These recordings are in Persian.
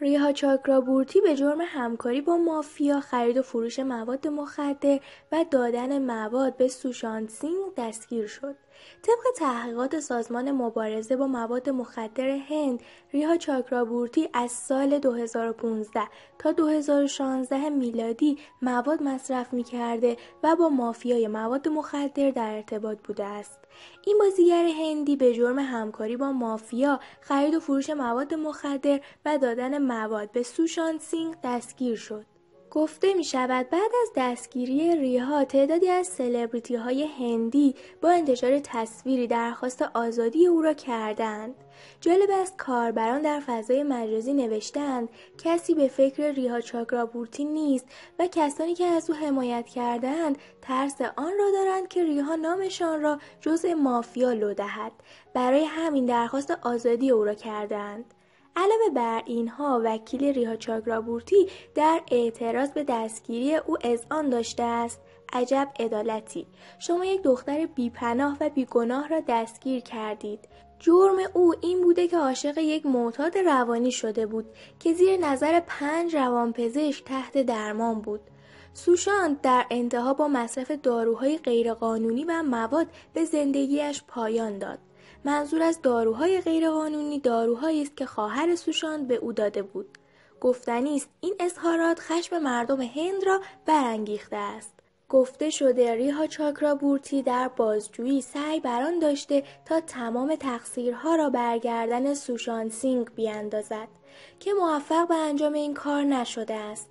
ریها چاکرابورتی به جرم همکاری با مافیا خرید و فروش مواد مخدر و دادن مواد به سوشانت سینگ دستگیر شد. طبق تحقیقات سازمان مبارزه با مواد مخدر هند، ریها چاکرابورتی از سال 2015 تا 2016 میلادی مواد مصرف می کرده و با مافیای مواد مخدر در ارتباط بوده است. این بازیگر هندی به جرم همکاری با مافیا، خرید و فروش مواد مخدر و دادن مواد به سوشان سینگ دستگیر شد. گفته می شود بعد از دستگیری ریها تعدادی از سلبریتی های هندی با انتشار تصویری درخواست آزادی او را کردند. جالب است کاربران در فضای مجازی نوشتند کسی به فکر ریها چاکرابورتی نیست و کسانی که از او حمایت کردند ترس آن را دارند که ریها نامشان را جزء مافیا لو دهد. برای همین درخواست آزادی او را کردند. علاوه بر اینها وکیل ریها چاگرابورتی در اعتراض به دستگیری او اذعان داشته است عجب عدالتی شما یک دختر بیپناه و بیگناه را دستگیر کردید جرم او این بوده که عاشق یک معتاد روانی شده بود که زیر نظر پنج روانپزشک تحت درمان بود سوشان در انتها با مصرف داروهای غیرقانونی و مواد به زندگیش پایان داد منظور از داروهای غیرقانونی داروهایی است که خواهر سوشان به او داده بود گفتنی است این اظهارات خشم مردم هند را برانگیخته است گفته شده ریها چاکرا بورتی در بازجویی سعی بران داشته تا تمام تقصیرها را برگردن سوشان سینگ بیاندازد که موفق به انجام این کار نشده است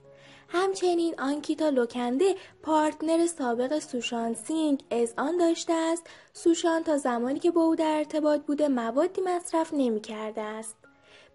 همچنین آنکیتا لوکنده پارتنر سابق سوشان سینگ آن داشته است سوشان تا زمانی که با او در ارتباط بوده موادی مصرف نمی کرده است.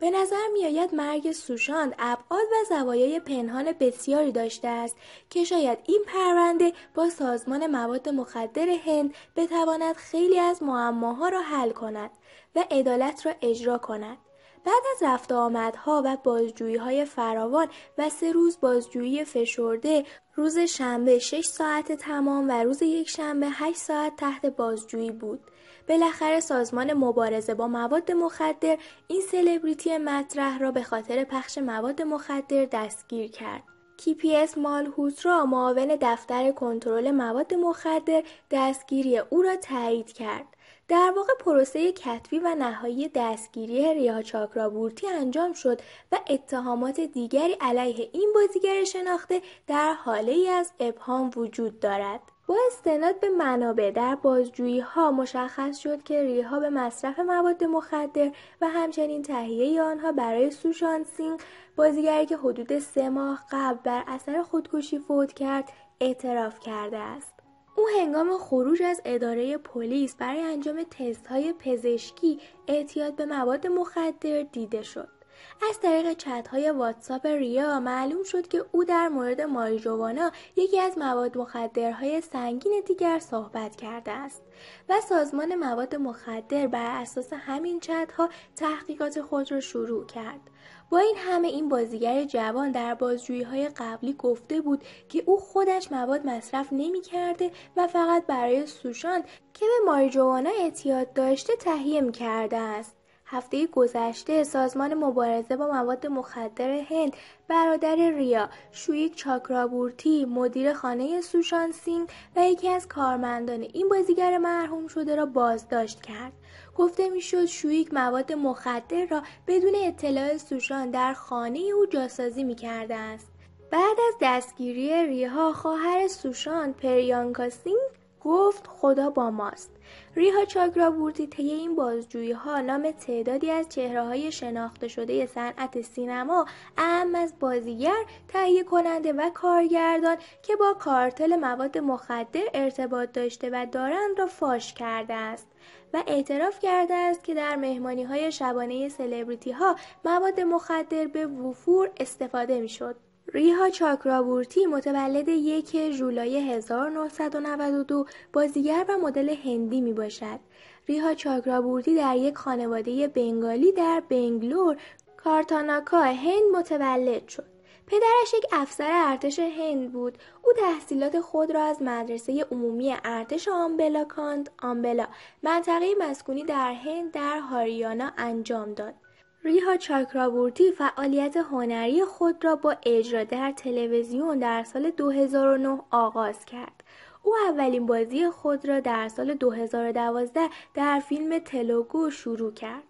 به نظر می آید مرگ سوشاند ابعاد و زوایای پنهان بسیاری داشته است که شاید این پرونده با سازمان مواد مخدر هند بتواند خیلی از معماها را حل کند و عدالت را اجرا کند. بعد از رفت آمدها و بازجویی های فراوان و سه روز بازجویی فشرده روز شنبه 6 ساعت تمام و روز یک شنبه 8 ساعت تحت بازجویی بود. بالاخره سازمان مبارزه با مواد مخدر این سلبریتی مطرح را به خاطر پخش مواد مخدر دستگیر کرد. کیپیس مالهوت را معاون دفتر کنترل مواد مخدر دستگیری او را تایید کرد. در واقع پروسه کتبی و نهایی دستگیری ریا چاکرابورتی انجام شد و اتهامات دیگری علیه این بازیگر شناخته در حاله ای از ابهام وجود دارد. با استناد به منابع در بازجویی ها مشخص شد که ریها به مصرف مواد مخدر و همچنین تهیه آنها برای سوشان سینگ بازیگری که حدود سه ماه قبل بر اثر خودکشی فوت کرد اعتراف کرده است. او هنگام خروج از اداره پلیس برای انجام تست های پزشکی اعتیاد به مواد مخدر دیده شد. از طریق چت های واتساپ ریا معلوم شد که او در مورد ماریجوانا یکی از مواد مخدرهای سنگین دیگر صحبت کرده است و سازمان مواد مخدر بر اساس همین چت ها تحقیقات خود را شروع کرد. با این همه این بازیگر جوان در بازجویی های قبلی گفته بود که او خودش مواد مصرف نمی کرده و فقط برای سوشان که به ماریجوانا اعتیاد داشته تهیه کرده است. هفته گذشته سازمان مبارزه با مواد مخدر هند برادر ریا شویک چاکرابورتی مدیر خانه سوشان سینگ و یکی از کارمندان این بازیگر مرحوم شده را بازداشت کرد گفته میشد شویک مواد مخدر را بدون اطلاع سوشان در خانه او جاسازی میکرده است بعد از دستگیری ریها خواهر سوشان پریانکا سینگ گفت خدا با ماست ریها بورتی طی این بازجویی ها نام تعدادی از چهره های شناخته شده صنعت سینما اهم از بازیگر تهیه کننده و کارگردان که با کارتل مواد مخدر ارتباط داشته و دارند را فاش کرده است و اعتراف کرده است که در مهمانی های شبانه سلبریتی ها مواد مخدر به وفور استفاده می شد. ریها چاکرابورتی متولد یک جولای 1992 بازیگر و مدل هندی می باشد. ریها چاکرابورتی در یک خانواده بنگالی در بنگلور کارتاناکا هند متولد شد. پدرش یک افسر ارتش هند بود او تحصیلات خود را از مدرسه عمومی ارتش آمبلا کانت آمبلا منطقه مسکونی در هند در هاریانا انجام داد ریها چاکرابورتی فعالیت هنری خود را با اجرا در تلویزیون در سال 2009 آغاز کرد. او اولین بازی خود را در سال 2012 در فیلم تلوگو شروع کرد.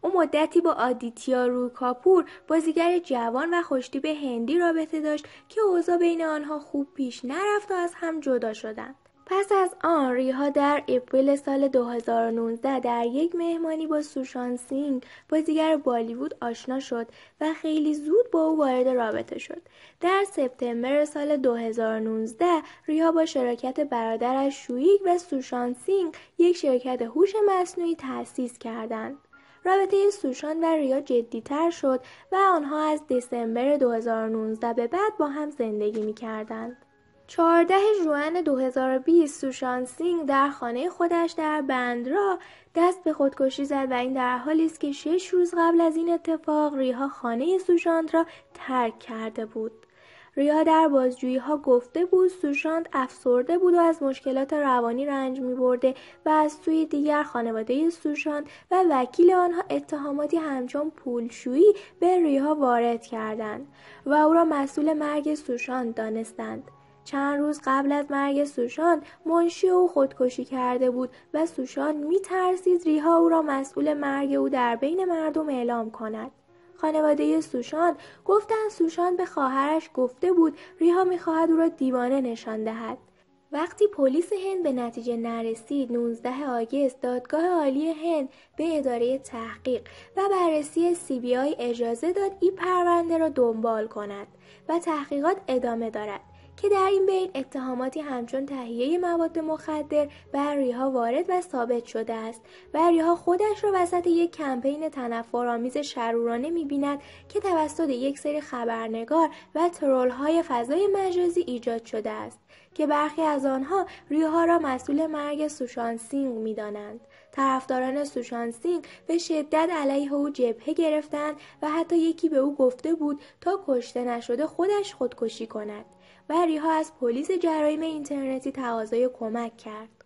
او مدتی با آدیتیا روکاپور بازیگر جوان و به هندی رابطه داشت که اوضا بین آنها خوب پیش نرفت و از هم جدا شدند. پس از آن ریها در اپریل سال 2019 در یک مهمانی با سوشان سینگ بازیگر بالیوود آشنا شد و خیلی زود با او وارد رابطه شد. در سپتامبر سال 2019 ریها با شراکت برادرش شویگ و سوشان سینگ یک شرکت هوش مصنوعی تأسیس کردند. رابطه سوشان و ریا تر شد و آنها از دسامبر 2019 به بعد با هم زندگی می کردند. 14 ژوئن 2020 سوشان سینگ در خانه خودش در بندرا دست به خودکشی زد و این در حالی است که شش روز قبل از این اتفاق ریها خانه سوشانت را ترک کرده بود ریها در بازجویی ها گفته بود سوشانت افسرده بود و از مشکلات روانی رنج می برده و از سوی دیگر خانواده سوشانت و وکیل آنها اتهاماتی همچون پولشویی به ریها وارد کردند و او را مسئول مرگ سوشانت دانستند. چند روز قبل از مرگ سوشان منشی او خودکشی کرده بود و سوشان میترسید ریها او را مسئول مرگ او در بین مردم اعلام کند خانواده سوشان گفتند سوشان به خواهرش گفته بود ریها میخواهد او را دیوانه نشان دهد وقتی پلیس هند به نتیجه نرسید 19 آگست دادگاه عالی هند به اداره تحقیق و بررسی سی بی آی اجازه داد این پرونده را دنبال کند و تحقیقات ادامه دارد که در این بین اتهاماتی همچون تهیه مواد مخدر بر ریها وارد و ثابت شده است و ریها خودش را وسط یک کمپین تنفرآمیز شرورانه میبیند که توسط یک سری خبرنگار و ترول های فضای مجازی ایجاد شده است که برخی از آنها ریوها را مسئول مرگ سوشان سینگ میدانند طرفداران سوشان سینگ به شدت علیه او جبهه گرفتند و حتی یکی به او گفته بود تا کشته نشده خودش خودکشی کند و ریها از پلیس جرایم اینترنتی تقاضای کمک کرد